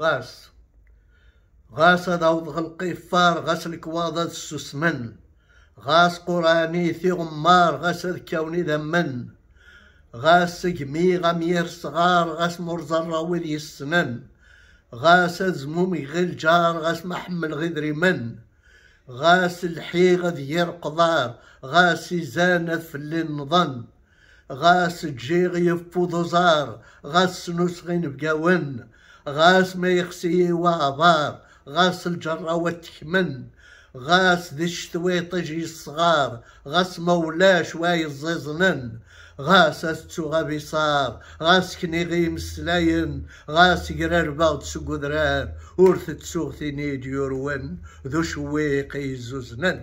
غاس غاس داود غنقفار غاس الكواضة السسمن غاس قراني ثي غمار غاس الكوني دمن غاس جمي غمير صغار غاس مرزرة وذي السنن غاس زمومي غير جار غاس محمل غدري من غاس الحي غذير قضار غاس زانة في النظن نظن غاس تجيغ يفوض زار غاس نسغين بقاون غاس ما يخسي وابار غاس الجرة وتكمن غاس ذي الشتويطجي الصغار غاس مولاش واي الزيزنن غاس استو غبي صار غاس كني غيم مسلاين غاس قرار باغد قدرار ورث تسوغ ثيني ون ذو شويقي زوزنن